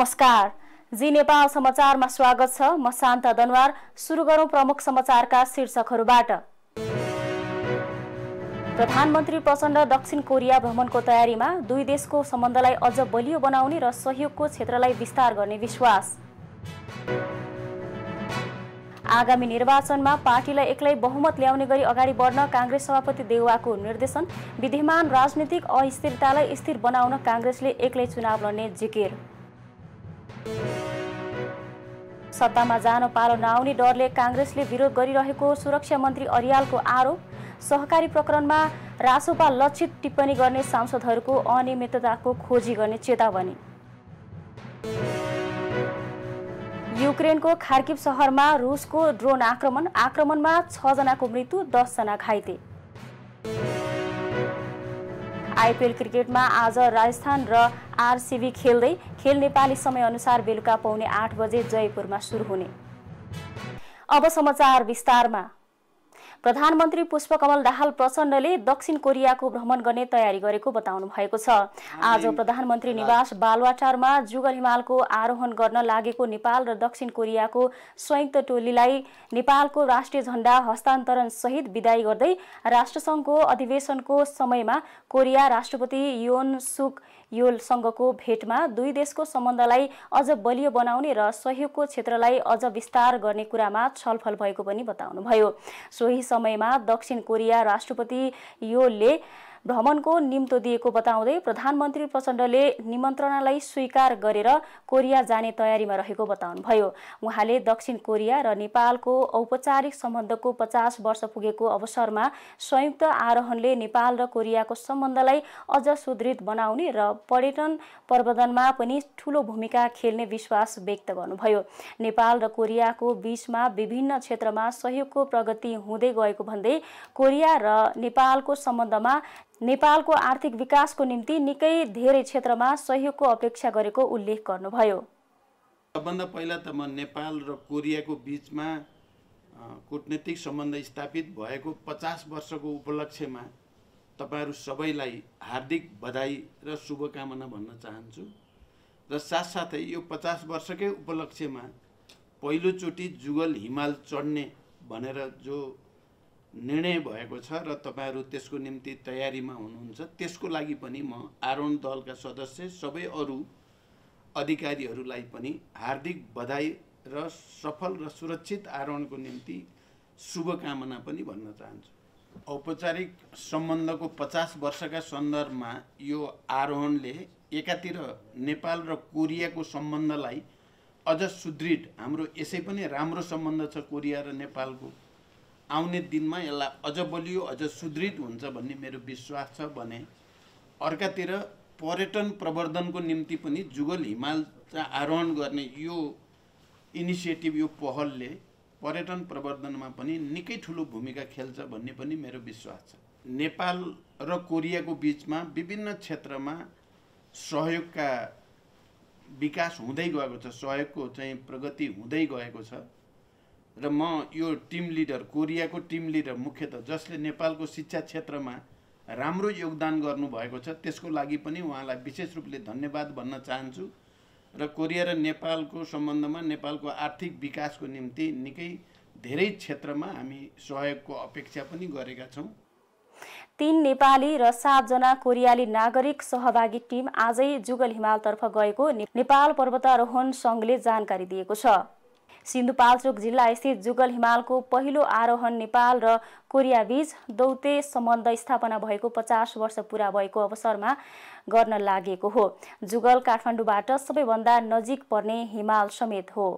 नमस्कार जी नेपाल समाचारमा स्वागत छ म शान्ता दनवार सुरु गरौँ प्रमुख समाचारका शीर्षकहरूबाट प्रधानमन्त्री प्रचण्ड दक्षिण कोरिया भ्रमणको तयारीमा दुई देशको सम्बन्धलाई अझ बलियो बनाउने र सहयोगको क्षेत्रलाई विस्तार गर्ने विश्वास आगामी निर्वाचनमा पार्टीलाई एक्लै बहुमत ल्याउने गरी अगाडि बढ्न काङ्ग्रेस सभापति देउवाको निर्देशन विद्यमान राजनीतिक अस्थिरतालाई स्थिर बनाउन काङ्ग्रेसले एक्लै चुनाव लड्ने जिकिर सत्तामा जान पालो नआउने डरले काङ्ग्रेसले विरोध गरिरहेको सुरक्षा मन्त्री अरियालको आरोप सहकारी प्रकरणमा रासोपा लक्षित टिप्पणी गर्ने सांसदहरूको अनियमितताको खोजी गर्ने चेतावनी युक्रेनको खार्किब सहरमा रुसको ड्रोन आक्रमण आक्रमणमा छजनाको मृत्यु दसजना घाइते आइपिएल क्रिकेटमा आज राजस्थान र आरसिबी खेल्दै खेल नेपाली समयअनुसार बेलुका पाउने आठ बजे जयपुरमा सुरु हुने अब समाचार विस्तारमा प्रधानमन्त्री पुष्पकमल दाहाल प्रचण्डले दक्षिण कोरियाको भ्रमण गर्ने तयारी गरेको बताउनु भएको छ आज प्रधानमन्त्री निवास बालवाटारमा जुगल हिमालको आरोहण गर्न लागेको नेपाल र दक्षिण कोरियाको संयुक्त टोलीलाई नेपालको राष्ट्रिय झण्डा हस्तान्तरण सहित विदाई गर्दै राष्ट्रसङ्घको अधिवेशनको समयमा कोरिया राष्ट्रपति योन सुक सङ्घको भेटमा दुई देशको सम्बन्धलाई अझ बलियो बनाउने र सहयोगको क्षेत्रलाई अझ विस्तार गर्ने कुरामा छलफल भएको पनि बताउनुभयो सोही समयमा दक्षिण कोरिया राष्ट्रपति योले भ्रमणको निम्तो दिएको बताउँदै प्रधानमन्त्री प्रचण्डले निमन्त्रणालाई स्वीकार गरेर कोरिया जाने तयारीमा रहेको बताउनुभयो उहाँले दक्षिण कोरिया र नेपालको औपचारिक सम्बन्धको पचास वर्ष पुगेको अवसरमा संयुक्त आरोहणले नेपाल र कोरियाको सम्बन्धलाई अझ सुदृढ बनाउने र पर्यटन प्रवर्धनमा पनि ठूलो भूमिका खेल्ने विश्वास व्यक्त गर्नुभयो नेपाल र कोरियाको बीचमा विभिन्न क्षेत्रमा सहयोगको प्रगति हुँदै गएको भन्दै कोरिया र नेपालको सम्बन्धमा नेपालको आर्थिक विकासको निम्ति निकै धेरै क्षेत्रमा सहयोगको अपेक्षा गरेको उल्लेख गर्नुभयो सबभन्दा पहिला त म नेपाल र कोरियाको बिचमा कुटनीतिक सम्बन्ध स्थापित भएको पचास वर्षको उपलक्ष्यमा तपाईँहरू सबैलाई हार्दिक बधाई र शुभकामना भन्न चाहन्छु र साथसाथै यो पचास वर्षकै उपलक्ष्यमा पहिलोचोटि जुगल हिमाल चढ्ने भनेर जो निर्णय भएको छ र तपाईँहरू त्यसको निम्ति तयारीमा हुनुहुन्छ त्यसको लागि पनि म आरोहण दलका सदस्य सबै अरू अधिकारीहरूलाई पनि हार्दिक बधाई र सफल र सुरक्षित आरोहणको निम्ति शुभकामना पनि भन्न चाहन्छु औपचारिक सम्बन्धको पचास वर्षका सन्दर्भमा यो आरोहणले एकातिर नेपाल र कोरियाको सम्बन्धलाई अझ सुदृढ हाम्रो यसै पनि राम्रो सम्बन्ध छ कोरिया र नेपालको आउने दिनमा यसलाई अझ बलियो अझ सुदृढ हुन्छ भन्ने मेरो विश्वास छ भने अर्कातिर पर्यटन प्रवर्धनको निम्ति पनि जुगल हिमाल आरोहण गर्ने यो इनिसिएटिभ यो पहलले पर्यटन प्रवर्धनमा पनि निकै ठुलो भूमिका खेल्छ भन्ने पनि मेरो विश्वास छ नेपाल र कोरियाको बिचमा विभिन्न क्षेत्रमा सहयोगका विकास हुँदै गएको छ सहयोगको चाहिँ प्रगति हुँदै गएको छ र म यो टिम लिडर कोरियाको टिम लिडर मुख्यत जसले नेपालको शिक्षा क्षेत्रमा राम्रो योगदान गर्नुभएको छ त्यसको लागि पनि उहाँलाई विशेष रूपले धन्यवाद भन्न चाहन्छु र कोरिया र नेपालको सम्बन्धमा नेपालको आर्थिक विकासको निम्ति निकै धेरै क्षेत्रमा हामी सहयोगको अपेक्षा पनि गरेका छौँ तीन नेपाली र सातजना कोरियाली नागरिक सहभागी टिम आजै जुगल हिमालतर्फ गएको नेपाल पर्वतारोहण सङ्घले जानकारी दिएको छ सिन्धुपाल्चोक स्थित जुगल हिमालको पहिलो आरोहण नेपाल र कोरियाबीच दौते सम्बन्ध स्थापना भएको पचास वर्ष पुरा भएको अवसरमा गर्न लागेको हो जुगल काठमाडौँबाट सबैभन्दा नजिक पर्ने हिमाल समेत हो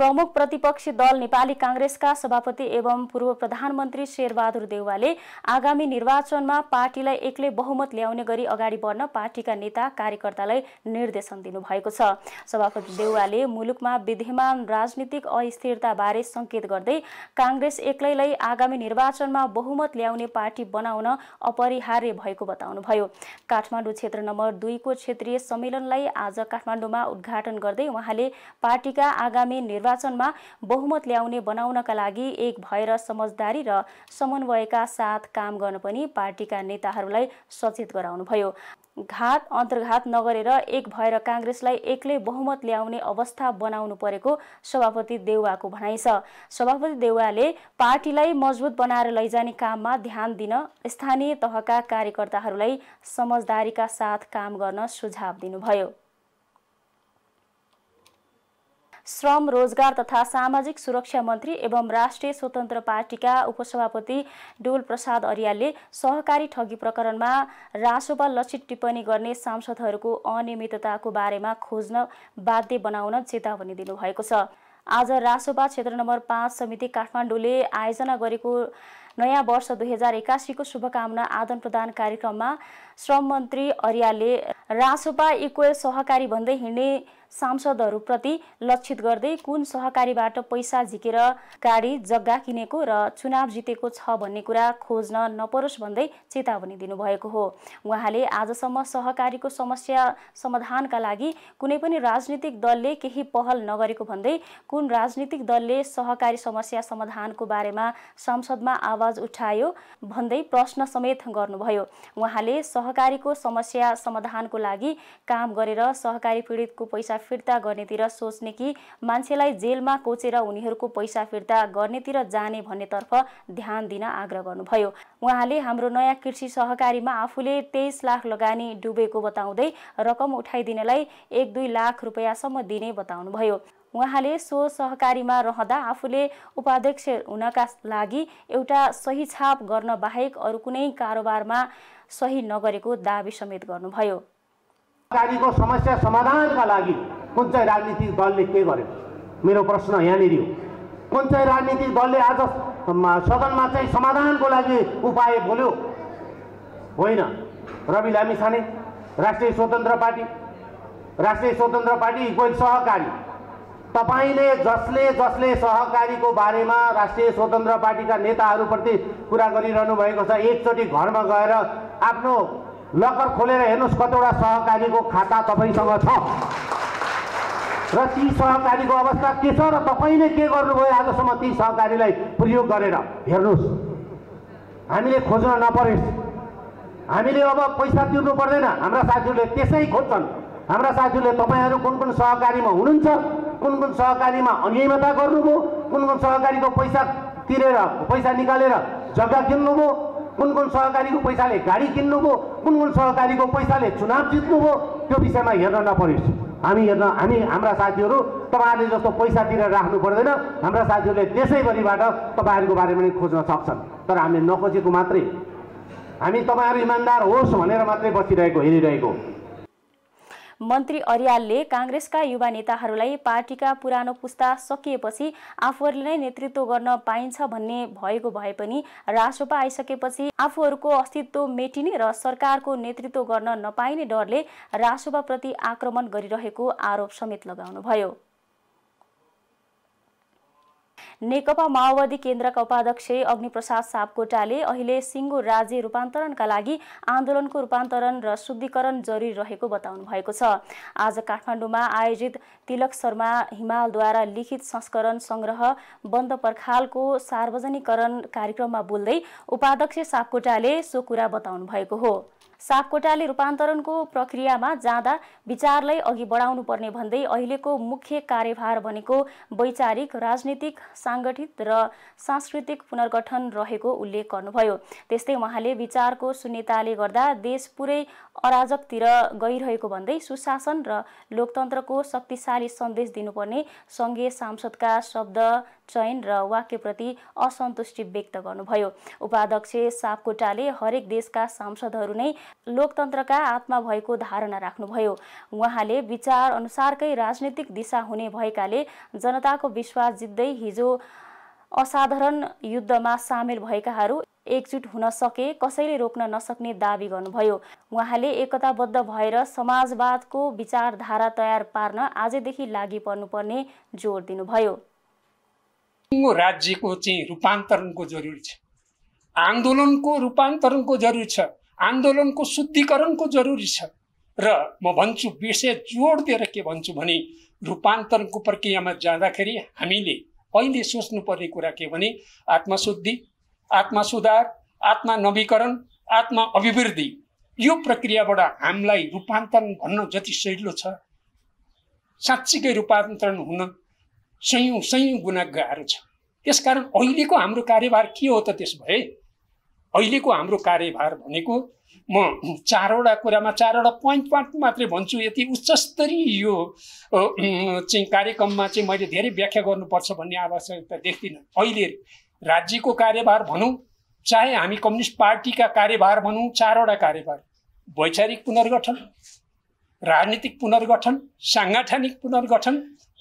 प्रमुख प्रतिपक्षी दल नेपाली काङ्ग्रेसका सभापति एवं पूर्व प्रधानमन्त्री शेरबहादुर देउवाले आगामी निर्वाचनमा पार्टीलाई एक्लै बहुमत ल्याउने गरी अगाडि बढ्न पार्टीका नेता कार्यकर्तालाई निर्देशन दिनुभएको छ सभापति देउवाले मुलुकमा विद्यमान राजनीतिक अस्थिरताबारे सङ्केत गर्दै काङ्ग्रेस एक्लैलाई आगामी निर्वाचनमा बहुमत ल्याउने पार्टी बनाउन अपरिहार्य भएको बताउनुभयो काठमाडौँ क्षेत्र नम्बर दुईको क्षेत्रीय सम्मेलनलाई आज काठमाडौँमा उद्घाटन गर्दै उहाँले पार्टीका आगामी निर्वाचनमा बहुमत ल्याउने बनाउनका लागि एक भएर समझदारी र समन्वयका साथ काम गर्न पनि पार्टीका नेताहरूलाई सचेत गराउनुभयो घात अन्तर्घात नगरेर एक भएर काङ्ग्रेसलाई एक्लै बहुमत ल्याउने अवस्था बनाउनु परेको सभापति देउवाको भनाइ छ सभापति देउवाले पार्टीलाई मजबुत बनाएर लैजाने काममा ध्यान दिन स्थानीय तहका कार्यकर्ताहरूलाई समझदारीका साथ काम गर्न सुझाव दिनुभयो श्रम रोजगार तथा सामाजिक सुरक्षा मन्त्री एवं राष्ट्रिय स्वतन्त्र पार्टीका उपसभापति डोल प्रसाद अरियालले सहकारी ठगी प्रकरणमा रासोपा लक्षित टिप्पणी गर्ने सांसदहरूको अनियमितताको बारेमा खोज्न बाध्य बनाउन चेतावनी दिनुभएको छ आज रासोपा क्षेत्र नम्बर पाँच समिति काठमाडौँले आयोजना गरेको नयाँ वर्ष दुई हजार एक्कासीको शुभकामना आदान प्रदान कार्यक्रममा श्रम मन्त्री अरियालले रासोपा इक्वेल सहकारी भन्दै हिँड्ने सांसदहरूप्रति लक्षित गर्दै कुन सहकारीबाट पैसा झिकेर गाडी जग्गा किनेको र चुनाव जितेको छ भन्ने कुरा खोज्न नपरोस् भन्दै चेतावनी दिनुभएको हो उहाँले आजसम्म सहकारीको समस्या समाधानका लागि कुनै पनि राजनीतिक दलले केही पहल नगरेको भन्दै कुन राजनीतिक दलले सहकारी समस्या समाधानको बारेमा संसदमा आवाज उठायो भन्दै प्रश्न समेत गर्नुभयो उहाँले सहकारीको समस्या समाधानको लागि काम गरेर सहकारी पीडितको पैसा पैसा फिर्ता गर्नेतिर सोच्ने कि मान्छेलाई जेलमा कोचेर उनीहरूको पैसा फिर्ता गर्नेतिर जाने भन्नेतर्फ ध्यान दिन आग्रह गर्नुभयो उहाँले हाम्रो नयाँ कृषि सहकारीमा आफूले तेइस लाख लगानी डुबेको बताउँदै रकम उठाइदिनलाई एक दुई लाख रुपियाँसम्म दिने बताउनुभयो उहाँले सो सहकारीमा रहँदा आफूले उपाध्यक्ष हुनका लागि एउटा सही छाप गर्न बाहेक अरू कुनै कारोबारमा सही नगरेको दावी समेत गर्नुभयो गाडीको समस्या समाधानका लागि कुन चाहिँ राजनीतिक दलले के गर्यो मेरो प्रश्न यहाँनिर हो कुन चाहिँ राजनीतिक दलले आज सदनमा चाहिँ समाधानको लागि उपाय बोल्यो होइन रवि लामिछाने राष्ट्रिय स्वतन्त्र पार्टी राष्ट्रिय स्वतन्त्र पार्टी कोही सहकारी तपाईँले जसले जसले सहकारीको बारेमा राष्ट्रिय स्वतन्त्र पार्टीका नेताहरूप्रति कुरा गरिरहनु भएको छ एकचोटि घरमा गएर आफ्नो लकर खोलेर हेर्नुहोस् कतिवटा सहकारीको खाता तपाईँसँग छ र ती सहकारीको अवस्था के छ र तपाईँले के गर्नुभयो आजसम्म ती सहकारीलाई प्रयोग गरेर हेर्नुहोस् हामीले खोज्न नपरोस् हामीले अब पैसा तिर्नु पर्दैन हाम्रा साथीहरूले त्यसै खोज्छन् हाम्रा साथीहरूले तपाईँहरू कुन कुन सहकारीमा हुनुहुन्छ कुन कुन सहकारीमा अनियमितता गर्नुभयो कुन कुन सहकारीको पैसा तिरेर पैसा निकालेर जग्गा किन्नुभयो कुन कुन सहकारीको पैसाले गाडी किन्नुभयो कुन कुन सहकारीको पैसाले चुनाव जित्नुभयो त्यो विषयमा हेर्न नपरोस् हामी हेर्न हामी हाम्रा साथीहरू तपाईँहरूले जस्तो पैसा तिरेर राख्नु पर्दैन हाम्रा साथीहरूले देशैभरिबाट तपाईँहरूको बारेमा नै खोज्न सक्छन् तर हामीले नखोजेको मात्रै हामी तपाईँहरू इमान्दार होस् भनेर मात्रै बसिरहेको हेरिरहेको मन्त्री अर्यालले काङ्ग्रेसका युवा नेताहरूलाई पार्टीका पुरानो पुस्ता सकिएपछि आफूहरूले नै नेतृत्व गर्न पाइन्छ भन्ने भएको भए पनि राजसोपा आइसकेपछि आफूहरूको अस्तित्व मेटिने र सरकारको नेतृत्व गर्न नपाइने डरले राजसोपाप्रति आक्रमण गरिरहेको आरोप समेत लगाउनुभयो नेकपा माओवादी केन्द्रका उपाध्यक्ष अग्निप्रसाद सापकोटाले अहिले सिङ्गो राज्य रूपान्तरणका लागि आन्दोलनको रूपान्तरण र शुद्धिकरण जरुरी रहेको बताउनु भएको छ आज काठमाडौँमा आयोजित तिलक शर्मा हिमालद्वारा लिखित संस्करण सङ्ग्रह बन्द पर्खालको सार्वजनिकरण कार्यक्रममा बोल्दै उपाध्यक्ष सापकोटाले सो कुरा बताउनु भएको हो सापकोटाले रूपान्तरणको प्रक्रियामा जाँदा विचारलाई अघि बढाउनु पर्ने भन्दै अहिलेको मुख्य कार्यभार भनेको वैचारिक राजनीतिक साङ्गठित र सांस्कृतिक पुनर्गठन रहेको उल्लेख गर्नुभयो त्यस्तै उहाँले विचारको शून्यताले गर्दा देश पुरै अराजकतिर गइरहेको भन्दै सुशासन र लोकतन्त्रको शक्तिशाली सन्देश दिनुपर्ने सङ्घीय सांसदका शब्द चयन र वाक्यप्रति असन्तुष्टि व्यक्त गर्नुभयो उपाध्यक्ष सापकोटाले हरेक देशका सांसदहरू नै लोकतन्त्रका आत्मा भएको धारणा राख्नुभयो उहाँले विचार अनुसारकै राजनीतिक दिशा हुने भएकाले जनताको विश्वास जित्दै हिजो असाधारण युद्धमा सामेल भएकाहरू एकजुट हुन सके कसैले रोक्न नसक्ने दावी गर्नुभयो उहाँले एकताबद्ध भएर समाजवादको विचारधारा तयार पार्न आजदेखि लागि पर्नुपर्ने जोड दिनुभयो राज्यको चाहिँ रूपान्तरणको जरुरी छ आन्दोलनको रूपान्तरणको जरुरी छ आन्दोलनको शुद्धिकरणको जरुरी छ र म भन्छु विषय जोड दिएर के भन्छु भने रूपान्तरणको प्रक्रियामा जाँदाखेरि हामीले अहिले सोच्नुपर्ने कुरा के भने आत्मशुद्धि आत्मसुधार आत्मनवीकरण आत्मा अभिवृद्धि यो प्रक्रियाबाट हामीलाई रूपान्तरण भन्न जति सजिलो छ साँच्चीकै रूपान्तरण हुन सयौँ सयौँ गुणा गाह्रो छ त्यसकारण अहिलेको हाम्रो कार्यभार के हो त त्यस भए अहिलेको हाम्रो कार्यभार भनेको म चारवटा कुरामा चारवटा पोइन्ट पोइन्ट मात्रै भन्छु यति उच्चस्तरीय यो चाहिँ कार्यक्रममा चाहिँ मैले धेरै व्याख्या गर्नुपर्छ भन्ने आवश्यकता देख्दिनँ अहिले राज्यको कार्यभार भनौँ चाहे हामी कम्युनिस्ट पार्टीका कार्यभार भनौँ चारवटा कार्यभार वैचारिक पुनर्गठन राजनीतिक पुनर्गठन साङ्गठनिक पुनर्गठन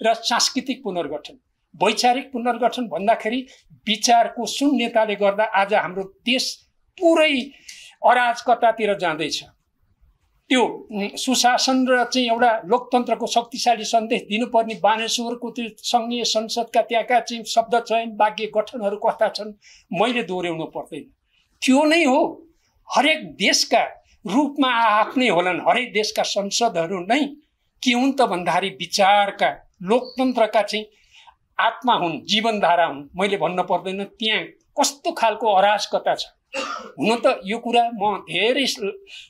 र सांस्कृतिक पुनर्गठन वैचारिक पुनर्गठन भन्दाखेरि विचारको शून्यताले गर्दा आज हाम्रो देश पुरै अराजकतातिर जाँदैछ त्यो सुशासन र चाहिँ एउटा लोकतन्त्रको शक्तिशाली सन्देश दिनुपर्ने बानेश्वरको त्यो सङ्घीय संसदका त्यहाँका चाहिँ शब्द चयन वाक्य गठनहरू कस्ता छन् मैले दोहोऱ्याउनु पर्दैन त्यो नै हो हरेक देशका रूपमा आफ्नै होलान् हरेक देशका संसदहरू नै के हुन् त भन्दाखेरि विचारका लोकतन्त्रका चाहिँ आत्मा हुन् जीवनधारा हुन् मैले भन्न पर्दैन त्यहाँ कस्तो खालको अराजकता छ हुन त यो कुरा म धेरै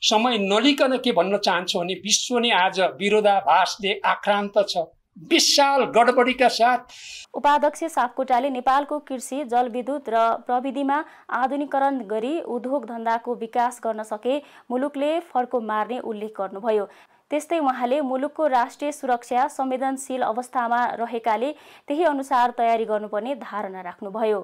समय नलिकन के भन्न चाहन्छु भने विश्व नै आज विरोधाभासले आक्रान्त छ विशाल गडबडीका साथ उपाध्यक्ष सापकोटाले नेपालको कृषि जलविद्युत र प्रविधिमा आधुनिकरण गरी उद्योग धन्दाको विकास गर्न सके मुलुकले फर्को मार्ने उल्लेख गर्नुभयो त्यस्तै उहाँले मुलुकको राष्ट्रिय सुरक्षा संवेदनशील अवस्थामा रहेकाले त्यही अनुसार तयारी गर्नुपर्ने धारणा राख्नुभयो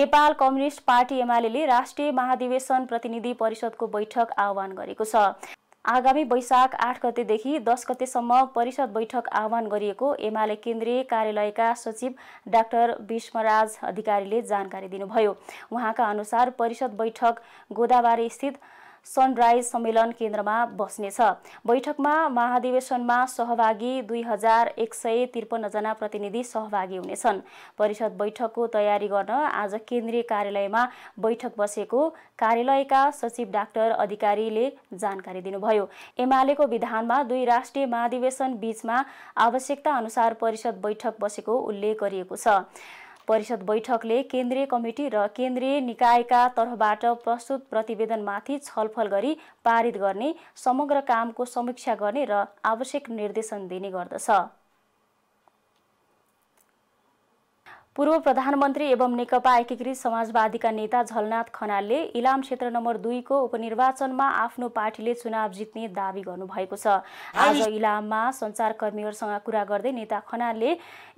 नेपाल कम्युनिस्ट पार्टी एमाले राष्ट्रिय महाधिवेशन प्रतिनिधि परिषदको बैठक आह्वान गरेको छ आगामी वैशाख आठ गतेदेखि दस गतेसम्म परिषद बैठक आह्वान गरिएको एमाले केन्द्रीय कार्यालयका सचिव डाक्टर विष्मराज अधिकारीले जानकारी दिनुभयो उहाँका अनुसार परिषद बैठक गोदावारी स्थित सनराइज सम्मेलन केन्द्रमा बस्नेछ बैठकमा महाधिवेशनमा सहभागी दुई हजार एक सय त्रिपन्नजना प्रतिनिधि सहभागी हुनेछन् परिषद बैठकको तयारी गर्न आज केन्द्रीय कार्यालयमा बैठक बसेको कार्यालयका सचिव डाक्टर अधिकारीले जानकारी दिनुभयो एमालेको विधानमा दुई राष्ट्रिय महाधिवेशन बीचमा आवश्यकता अनुसार परिषद बैठक बसेको उल्लेख गरिएको छ परिषद बैठकले केन्द्रीय कमिटी र केन्द्रीय निकायका तर्फबाट प्रस्तुत प्रतिवेदनमाथि छलफल गरी पारित गर्ने समग्र कामको समीक्षा गर्ने र आवश्यक निर्देशन दिने गर्दछ पूर्व प्रधानमन्त्री एवं नेकपा एकीकृत समाजवादीका नेता झलनाथ खनालले इलाम क्षेत्र नम्बर दुईको उपनिर्वाचनमा आफ्नो पार्टीले चुनाव जित्ने दावी गर्नुभएको छ आज इलाममा सञ्चारकर्मीहरूसँग कुरा गर्दै नेता खनालले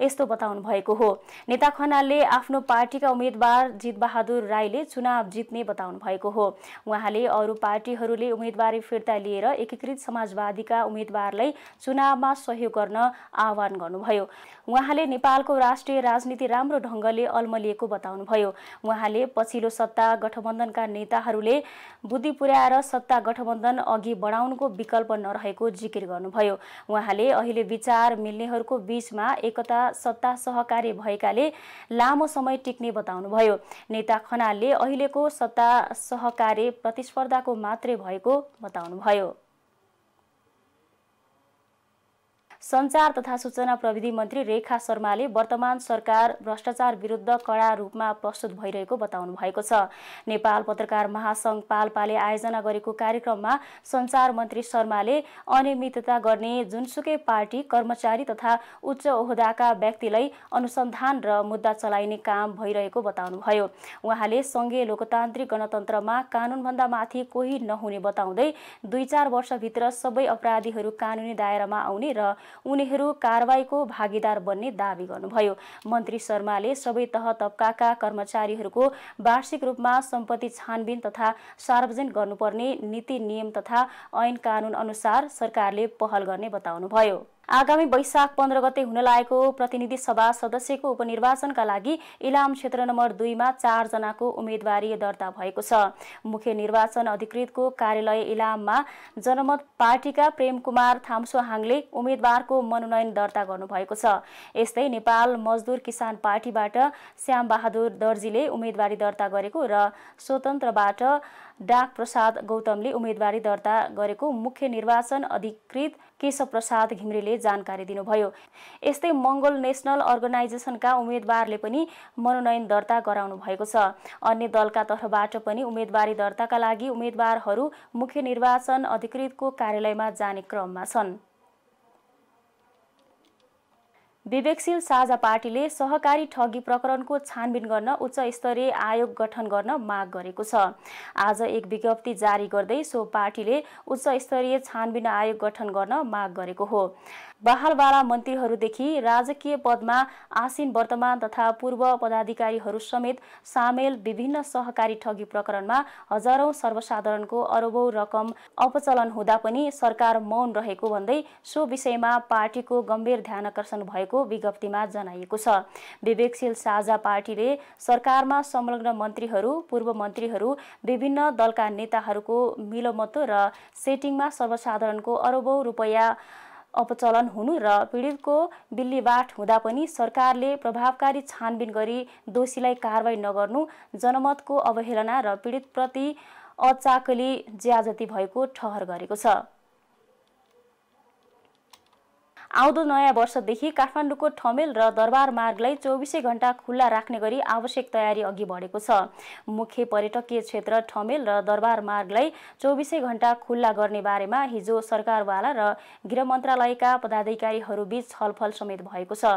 यस्तो बताउनु भएको हो नेता खनालले आफ्नो पार्टीका उम्मेद्वार जितबहादुर राईले चुनाव जित्ने बताउनु भएको हो उहाँले अरू पार्टीहरूले उम्मेदवारी फिर्ता लिएर एकीकृत समाजवादीका उम्मेद्वारलाई चुनावमा सहयोग गर्न आह्वान गर्नुभयो उहाँले नेपालको राष्ट्रिय राजनीति राम्रो ढङ्गले अल्मलिएको बताउनुभयो उहाँले पछिल्लो सत्ता गठबन्धनका नेताहरूले बुद्धि पुर्याएर सत्ता गठबन्धन अघि बढाउनुको विकल्प नरहेको जिकिर गर्नुभयो उहाँले अहिले विचार मिल्नेहरूको बीचमा एकता सत्ता सहकार्य भएकाले लामो समय टिक्ने बताउनुभयो नेता खनालले अहिलेको सत्ता सहकार्य प्रतिस्पर्धाको मात्रै भएको बताउनुभयो सञ्चार तथा सूचना प्रविधि मन्त्री रेखा शर्माले वर्तमान सरकार भ्रष्टाचार विरुद्ध कडा रूपमा प्रस्तुत भइरहेको बताउनु भएको छ नेपाल पत्रकार महासङ्घ पाल्पाले आयोजना गरेको कार्यक्रममा सञ्चार मन्त्री शर्माले अनियमितता गर्ने जुनसुकै पार्टी कर्मचारी तथा उच्च ओहदाका व्यक्तिलाई अनुसन्धान र मुद्दा चलाइने काम भइरहेको बताउनुभयो उहाँले सङ्घीय लोकतान्त्रिक गणतन्त्रमा कानुनभन्दा माथि कोही नहुने बताउँदै दुई चार वर्षभित्र सबै अपराधीहरू कानुनी दायरामा आउने र उनीहरू कारवाहीको भागीदार बन्ने दावी गर्नुभयो मन्त्री शर्माले सबै तह तबकाका कर्मचारीहरूको वार्षिक रूपमा सम्पत्ति छानबिन तथा सार्वजनिक गर्नुपर्ने नीति नियम तथा ऐन कानुन अनुसार सरकारले पहल गर्ने बताउनुभयो आगामी वैशाख पन्ध्र गते हुन लागेको प्रतिनिधि सभा सदस्यको उपनिर्वाचनका लागि इलाम क्षेत्र नम्बर दुईमा चारजनाको उम्मेदवारी दर्ता भएको छ मुख्य निर्वाचन अधिकृतको कार्यालय इलाममा जनमत पार्टीका प्रेम कुमार थाम्सोहाङले उम्मेद्वारको मनोनयन दर्ता गर्नुभएको छ यस्तै नेपाल मजदुर किसान पार्टीबाट श्यामबहादुर दर्जीले उम्मेदवारी दर्ता गरेको र स्वतन्त्रबाट डाक प्रसाद गौतमले उम्मेदवारी दर्ता गरेको मुख्य निर्वाचन अधिकृत केशव प्रसाद घिमरेले जानकारी दिनुभयो यस्तै मङ्गल नेसनल अर्गनाइजेसनका उम्मेद्वारले पनि मनोनयन दर्ता गराउनु भएको छ अन्य दलका तर्फबाट पनि उम्मेदवारी दर्ताका लागि उम्मेदवारहरू मुख्य निर्वाचन अधिकृतको कार्यालयमा जाने क्रममा छन् विवेकशील साझा पार्टीले सहकारी ठगी प्रकरणको छानबिन गर्न उच्च स्तरीय आयोग गठन गर्न माग गरेको छ आज एक विज्ञप्ति जारी गर्दै सो पार्टीले उच्च स्तरीय छानबिन आयोग गठन गर्न माग गरेको हो बहालवाला मन्त्रीहरूदेखि राजकीय पदमा आसीन वर्तमान तथा पूर्व पदाधिकारीहरू समेत सामेल विभिन्न सहकारी ठगी प्रकरणमा हजारौं सर्वसाधारणको अरबौं रकम अपचलन हुँदा पनि सरकार मौन रहेको भन्दै सो विषयमा पार्टीको गम्भीर ध्यानकर्षण भएको भएको विज्ञप्तिमा जनाइएको छ विवेकशील साझा पार्टीले सरकारमा संलग्न मन्त्रीहरू पूर्व मन्त्रीहरू विभिन्न दलका नेताहरूको मिलोमतो र सेटिङमा सर्वसाधारणको अरबौँ रुपियाँ अपचलन हुनु र पीडितको बिल्लीबाट हुँदा पनि सरकारले प्रभावकारी छानबिन गरी दोषीलाई कारवाही नगर्नु जनमतको अवहेलना र पीडितप्रति अचाकली ज्याजति भएको ठहर गरेको छ आउँदो नयाँ वर्षदेखि काठमाडौँको ठमेल र दरबार मार्गलाई चौबिसै घण्टा खुल्ला राख्ने गरी आवश्यक तयारी अघि बढेको छ मुख्य पर्यटकीय क्षेत्र ठमेल र दरबार मार्गलाई चौबिसै घण्टा खुल्ला गर्ने बारेमा हिजो सरकारवाला र गृह मन्त्रालयका पदाधिकारीहरूबीच छलफल समेत भएको छ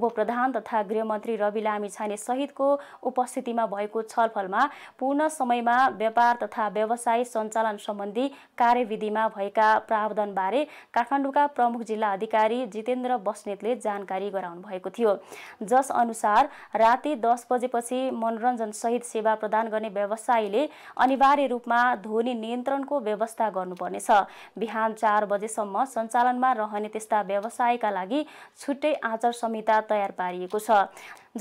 उपप्रधान तथा गृहमन्त्री रवि लामी छाने सहितको उपस्थितिमा भएको छलफलमा पूर्ण समयमा व्यापार तथा व्यवसाय सञ्चालन सम्बन्धी कार्यविधिमा भएका प्रावधानबारे काठमाडौँका प्रमुख जिल्ला अधिकारी अधिकारी जितेन्द्र बस्नेतले जानकारी गराउनु भएको थियो जस अनुसार राति दस बजेपछि मनोरञ्जन सहित सेवा प्रदान गर्ने व्यवसायीले अनिवार्य रूपमा ध्वनि नियन्त्रणको व्यवस्था गर्नुपर्नेछ बिहान चार बजेसम्म सञ्चालनमा रहने त्यस्ता व्यवसायका लागि छुट्टै आचार संहिता तयार पारिएको छ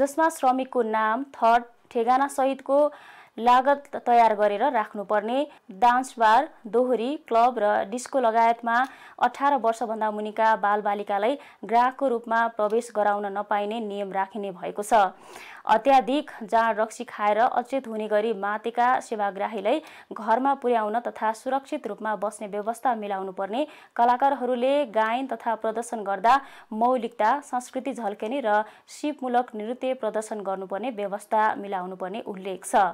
जसमा श्रमिकको नाम थर सहितको लागत तयार गरेर राख्नुपर्ने डान्स बार दोहोरी क्लब र डिस्को लगायतमा अठार वर्षभन्दा मुनिका बालबालिकालाई ग्राहकको रूपमा प्रवेश गराउन नपाइने नियम राखिने भएको छ अत्याधिक जाँड रक्सी खाएर अचेत हुने गरी मातेका सेवाग्राहीलाई घरमा पुर्याउन तथा सुरक्षित रूपमा बस्ने व्यवस्था मिलाउनुपर्ने कलाकारहरूले गायन तथा प्रदर्शन गर्दा मौलिकता संस्कृति झल्किने र सिपमूलक नृत्य प्रदर्शन गर्नुपर्ने व्यवस्था मिलाउनुपर्ने उल्लेख छ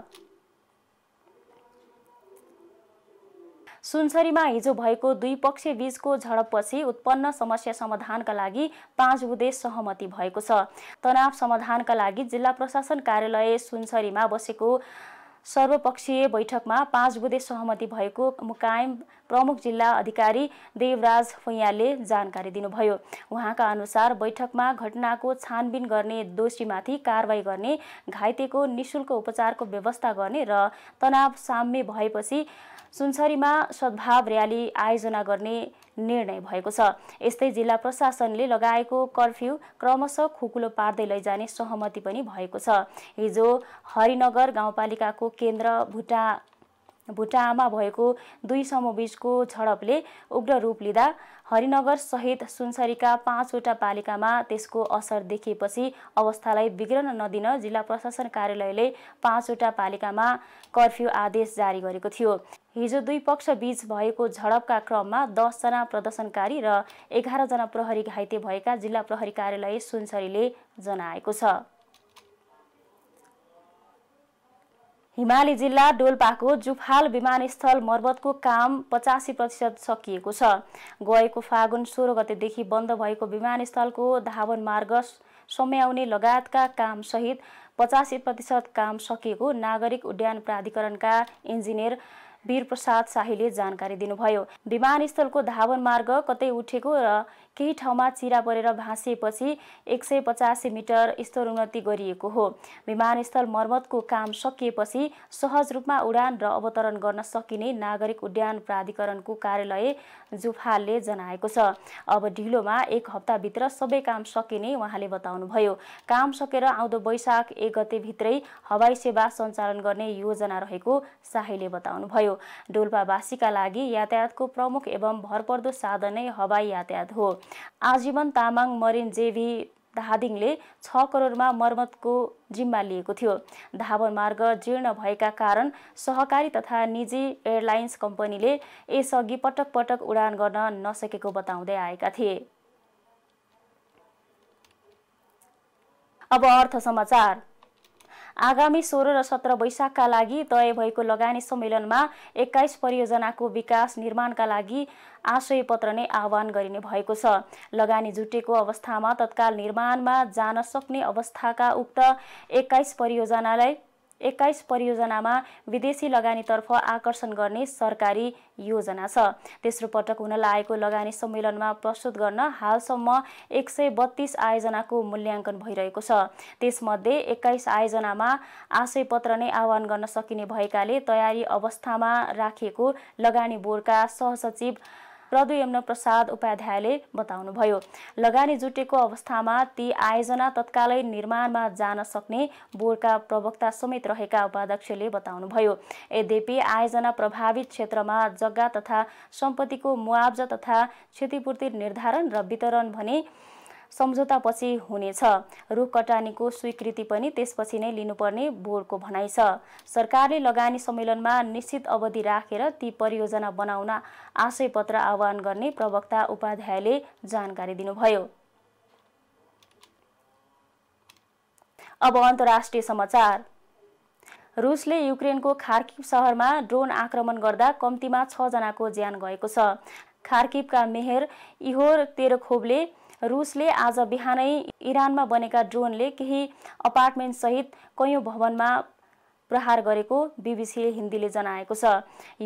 सुनसरीमा हिजो भएको द्विपक्षीय बीचको झडपपछि उत्पन्न समस्या समाधानका लागि पाँच बुधे सहमति भएको छ तनाव समाधानका लागि जिल्ला प्रशासन कार्यालय सुनसरीमा बसेको सर्वपक्षीय बैठकमा पाँच बुधे सहमति भएको मुकायम प्रमुख जिल्ला अधिकारी देवराज फैयाले जानकारी दिनुभयो उहाँका अनुसार बैठकमा घटनाको छानबिन गर्ने दोषीमाथि कारवाही गर्ने घाइतेको निशुल्क उपचारको व्यवस्था गर्ने र तनाव साम्य भएपछि सुनसरीमा सद्भाव र्याली आयोजना गर्ने निर्णय भएको छ यस्तै जिल्ला प्रशासनले लगाएको कर्फ्यू क्रमशः खुकुलो पार्दै लैजाने सहमति पनि भएको छ हिजो हरिनगर गाउँपालिकाको केन्द्र भुटा भुटामा भएको दुई समूहबीचको झडपले उग्र रूप लिँदा हरिनगर सहित सुनसरीका पाँचवटा पालिकामा त्यसको असर देखिएपछि अवस्थालाई बिग्रन नदिन जिल्ला प्रशासन कार्यालयले पाँचवटा पालिकामा कर्फ्यू आदेश जारी गरेको थियो हिजो दुई पक्षबीच भएको झडपका क्रममा दसजना प्रदर्शनकारी र एघारजना प्रहरी घाइते भएका जिल्ला प्रहरी कार्यालय सुनसरीले जनाएको छ हिमाली जिल्ला डोल्पाको जुफाल विमानस्थल मर्मतको काम पचासी प्रतिशत सकिएको छ गएको फागुन सोह्र गतेदेखि बन्द भएको विमानस्थलको धावन मार्ग सम्याउने लगायतका कामसहित पचासी प्रतिशत काम सकिएको नागरिक उड्डयन प्राधिकरणका इन्जिनियर वीरप्रसाद शाहीले जानकारी दिनुभयो विमानस्थलको धावन मार्ग कतै उठेको र केही ठाउँमा चिरा परेर भाँसिएपछि एक सय पचासी मिटर स्तरोन्नति गरिएको हो विमानस्थल मर्मतको काम सकिएपछि सहज रूपमा उडान र अवतरण गर्न सकिने नागरिक उड्डयन प्राधिकरणको कार्यालय जुफालले जनाएको छ अब ढिलोमा एक हप्ताभित्र सबै काम सकिने उहाँले बताउनुभयो काम सकेर आउँदो वैशाख एक गतेभित्रै हवाई सेवा सञ्चालन गर्ने योजना रहेको शाहीले बताउनुभयो डोल्पावासीका लागि यातायातको प्रमुख एवं भरपर्दो साधन नै हवाई यातायात हो आजीवन तामाङ मरिन जेभी धादिङले छ करोडमा मर्मतको जिम्मा लिएको थियो धावन मार्ग जीर्ण भएका कारण सहकारी तथा निजी एयरलाइन्स कम्पनीले यसअघि पटक पटक उडान गर्न नसकेको बताउँदै आएका थिए अब अर्थ समाचार आगामी सोह्र र सत्र वैशाखका लागि तय भएको लगानी सम्मेलनमा एक्काइस परियोजनाको विकास निर्माणका लागि आशय पत्र नै आह्वान गरिने भएको छ लगानी जुटेको अवस्थामा तत्काल निर्माणमा जान सक्ने अवस्थाका उक्त एक्काइस परियोजनालाई एक्काइस परियोजनामा विदेशी लगानीतर्फ आकर्षण गर्ने सरकारी योजना छ तेस्रो पटक हुन लागेको लगानी सम्मेलनमा प्रस्तुत गर्न हालसम्म एक सय बत्तीस आयोजनाको मूल्याङ्कन भइरहेको छ त्यसमध्ये एक्काइस आयोजनामा आशय पत्र नै आह्वान गर्न सकिने भएकाले तयारी अवस्थामा राखिएको लगानी बोर्डका सहसचिव प्रदुयम्न प्रसाद उपाध्यायले बताउनुभयो लगानी जुटेको अवस्थामा ती आयोजना तत्कालै निर्माणमा जान सक्ने बोर्डका प्रवक्ता समेत रहेका उपाध्यक्षले बताउनुभयो यद्यपि आयोजना प्रभावित क्षेत्रमा जग्गा तथा सम्पत्तिको मुआब्जा तथा क्षतिपूर्ति निर्धारण र वितरण भने सम्झौतापछि हुनेछ रुख कटानीको स्वीकृति पनि त्यसपछि नै लिनुपर्ने बोर्डको भनाइ छ सरकारले लगानी सम्मेलनमा निश्चित अवधि राखेर ती परियोजना बनाउन पत्र आह्वान गर्ने प्रवक्ता उपाध्यायले जानकारी दिनुभयो अब अन्तर्राष्ट्रिय समाचार रुसले युक्रेनको खार्किब सहरमा ड्रोन आक्रमण गर्दा कम्तीमा छजनाको ज्यान गएको छ खार्किबका मेहर इहोर तेरखोभले रुसले आज बिहानै इरानमा बनेका ड्रोनले केही अपार्टमेन्टसहित कैयौँ भवनमा प्रहार गरेको बिबिसी हिन्दीले जनाएको छ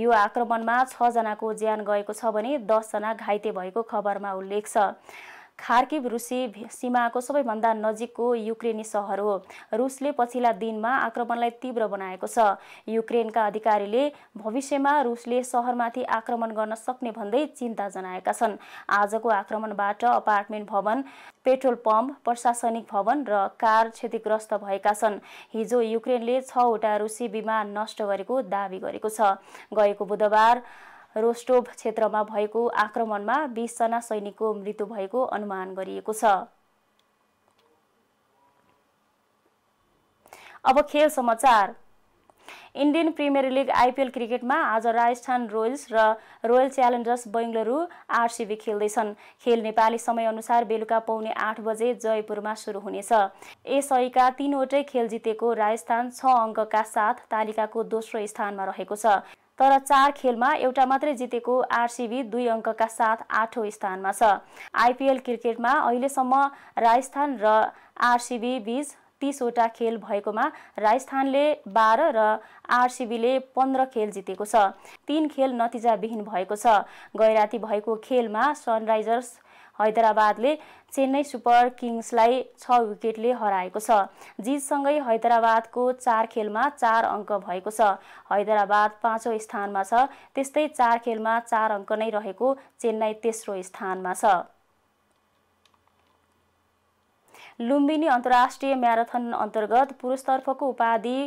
यो आक्रमणमा छजनाको ज्यान गएको छ भने दसजना घाइते भएको खबरमा उल्लेख छ खार्किब रुसी सीमाको सबैभन्दा नजिकको युक्रेनी सहर हो रुसले पछिल्ला दिनमा आक्रमणलाई तीव्र बनाएको छ युक्रेनका अधिकारीले भविष्यमा रुसले सहरमाथि आक्रमण गर्न सक्ने भन्दै चिन्ता जनाएका छन् आजको आक्रमणबाट अपार्टमेन्ट भवन पेट्रोल पम्प प्रशासनिक भवन र कार क्षतिग्रस्त भएका छन् हिजो युक्रेनले छवटा रुसी विमान नष्ट गरेको दावी गरेको छ गएको बुधबार रोस्टोभ क्षेत्रमा भएको आक्रमणमा बिसजना सैनिकको मृत्यु भएको अनुमान गरिएको छ अब खेल समाचार इन्डियन प्रिमियर लिग आइपिएल क्रिकेटमा आज राजस्थान रोयल्स र रोयल च्यालेन्जर्स बेङ्गलोरू आरसिबी खेल्दैछन् खेल नेपाली समयअनुसार बेलुका पाउने आठ बजे जयपुरमा सुरु हुनेछ यसैका तीनवटै खेल जितेको राजस्थान छ अङ्कका साथ तालिकाको दोस्रो स्थानमा रहेको छ तर चार खेलमा एउटा मात्रै जितेको आरसिबी दुई अङ्कका साथ आठौँ स्थानमा छ आइपिएल क्रिकेटमा अहिलेसम्म राजस्थान र आरसिबी बीच तिसवटा खेल भएकोमा राजस्थानले बाह्र र आरसिबीले पन्ध्र खेल जितेको छ तीन खेल नतिजाविहीन भएको छ गैराती भएको खेलमा सनराइजर्स हैदराबादले चेन्नई सुपर किङ्सलाई छ विकेटले हराएको छ जितसँगै हैदराबादको चार खेलमा चार अङ्क भएको छ हैदराबाद पाँचौँ स्थानमा छ त्यस्तै चार खेलमा चार अङ्क नै रहेको चेन्नई तेस्रो स्थानमा छ लुम्बिनी अन्तर्राष्ट्रिय म्याराथन अन्तर्गत पुरुषतर्फको उपाधि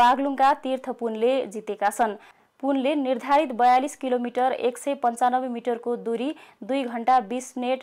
बागलुङका तीर्थपुनले जितेका छन् पुलले निर्धारित बयालिस किलोमिटर एक सय पन्चानब्बे मिटरको दूरी दुई घन्टा बिस मिनट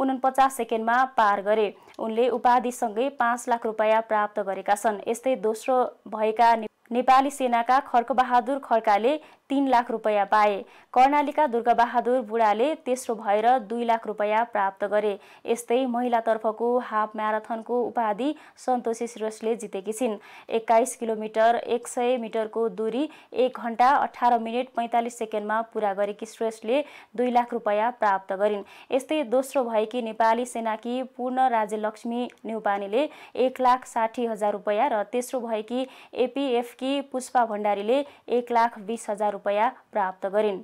उनपचास सेकेन्डमा पार गरे उनले उपाधिसँगै पाँच लाख रुपियाँ प्राप्त गरेका छन् यस्तै दोस्रो भएका नेपाली सेनाका खर्कबहादुर खड्काले तीन लाख रुपियाँ पाए कर्णालीका दुर्गाबहादुर बुढाले तेस्रो भएर दुई लाख रुपियाँ प्राप्त गरे यस्तै महिलातर्फको हाफ म्याराथनको उपाधि सन्तोषी श्रेष्ठले जितेकी छिन् एक्काइस किलोमिटर एक सय मिटरको दूरी एक घन्टा अठार मिनट पैँतालिस सेकेन्डमा पुरा गरेकी श्रेष्ठले दुई लाख रुपियाँ प्राप्त गरिन् यस्तै दोस्रो भएकी नेपाली सेनाकी पूर्ण राज्यलक्ष्मी नेउपानीले एक लाख साठी हजार रुपियाँ र तेस्रो भएकी एपिएफ कि पुष्पा भण्डारीले एक लाख बिस हजार रुपियाँ प्राप्त गरिन्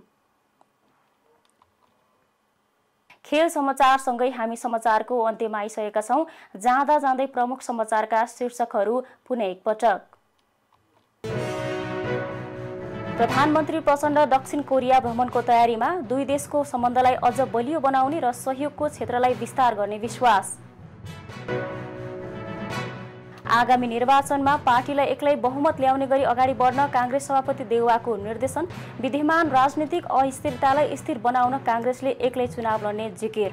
खेल समाचारसँगै हामी समाचारको अन्त्यमा आइसकेका छौँ जाँदा जाँदै प्रमुख समाचारका शीर्षकहरू पुनः एकपटक प्रधानमन्त्री प्रचण्ड दक्षिण कोरिया भ्रमणको तयारीमा दुई देशको सम्बन्धलाई अझ बलियो बनाउने र सहयोगको क्षेत्रलाई विस्तार गर्ने विश्वास आगामी निर्वाचनमा पार्टीलाई एक्लै बहुमत ल्याउने गरी अगाडि बढ्न काङ्ग्रेस सभापति देउवाको निर्देशन विद्यमान राजनीतिक अस्थिरतालाई स्थिर बनाउन काङ्ग्रेसले एक्लै चुनाव लड्ने जिकिर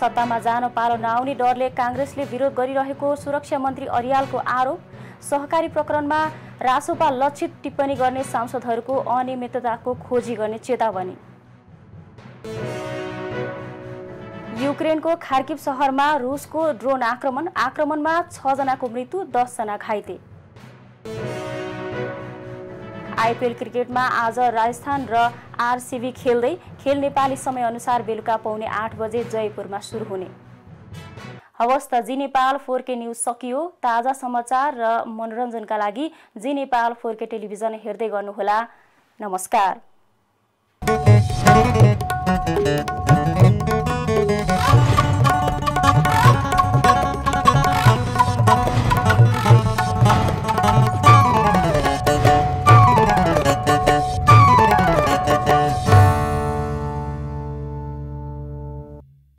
सत्तामा जान पालो नआउने डरले काङ्ग्रेसले विरोध गरिरहेको सुरक्षा मन्त्री अरियालको आरोप सहकारी प्रकरणमा रासोपा लक्षित टिप्पणी गर्ने सांसदहरूको अनियमितताको खोजी गर्ने चेतावनी युक्रेनको खार्किब सहरमा रुसको ड्रोन आक्रमण आक्रमणमा छजनाको मृत्यु दसजना घाइते आइपिएल क्रिकेटमा आज राजस्थान र आरसिबी खेल्दै खेल नेपाली समयअनुसार बेलुका पाउने आठ बजे जयपुरमा सुरु हुने हवस् त Zee Nepal four K news सकियो ताजा समाचार र मनोरञ्जनका लागि Zee Nepal four K television हेर्दै गर्नुहोला नमस्कार